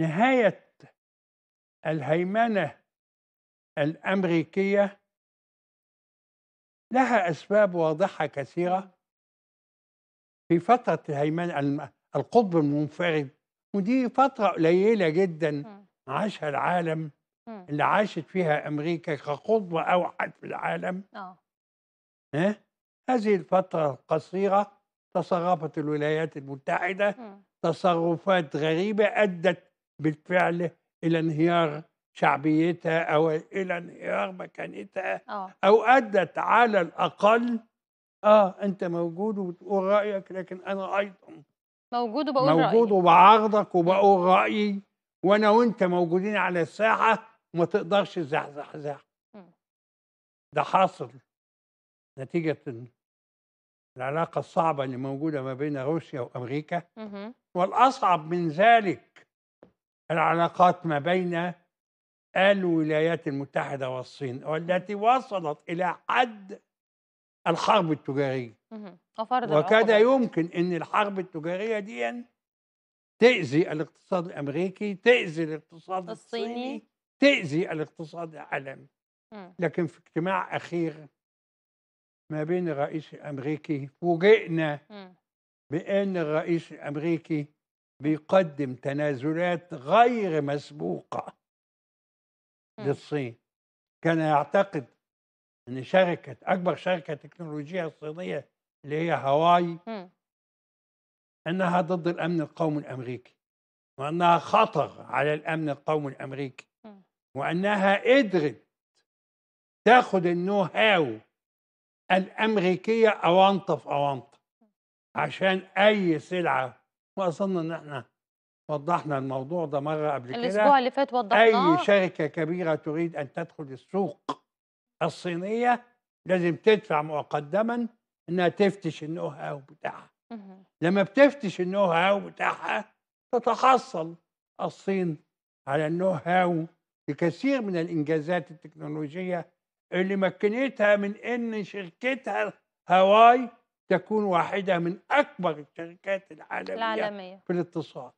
نهاية الهيمنة الأمريكية لها أسباب واضحة كثيرة في فترة الهيمنة القطب المنفرد ودي فترة قليلة جدا إمم. عاشها العالم إمم. اللي عاشت فيها أمريكا كقطب أوحد في العالم آه. ها؟ هذه الفترة القصيرة تصرفت الولايات المتحدة إمم. تصرفات غريبة أدت بالفعل الى انهيار شعبيتها او الى انهيار مكانتها أوه. او ادت على الاقل اه انت موجود وبتقول رايك لكن انا ايضا موجود وبقول موجود رايي موجود وبعارضك وبقول رايي وانا وانت موجودين على الساحه وما تقدرش زحزحزح ده حاصل نتيجه العلاقه الصعبه اللي موجوده ما بين روسيا وامريكا والاصعب من ذلك العلاقات ما بين الولايات المتحدة والصين والتي وصلت إلى حد الحرب التجارية وكاد يمكن أن الحرب التجارية دي تأذي الاقتصاد الأمريكي تأذي الاقتصاد الصيني, الصيني تأذي الاقتصاد العالمي لكن في اجتماع أخير ما بين الرئيس الأمريكي فوجئنا بأن الرئيس الأمريكي بيقدم تنازلات غير مسبوقة للصين كان يعتقد أن شركة أكبر شركة تكنولوجية صينية اللي هي هاواي أنها ضد الأمن القومي الأمريكي وأنها خطر على الأمن القومي الأمريكي وأنها قدرت تاخد النو هاو الأمريكية أوانطة في أوانطة عشان أي سلعة واظن ان احنا وضحنا الموضوع ده مره قبل كده الاسبوع اللي فات وضحناه اي شركه كبيره تريد ان تدخل السوق الصينيه لازم تدفع مقدما انها تفتش النو هاو بتاعها لما بتفتش النو هاو بتاعها تتحصل الصين على النو هاو لكثير من الانجازات التكنولوجيه اللي مكنتها من ان شركتها هواي تكون واحدة من أكبر الشركات العالمية, العالمية. في الاتصال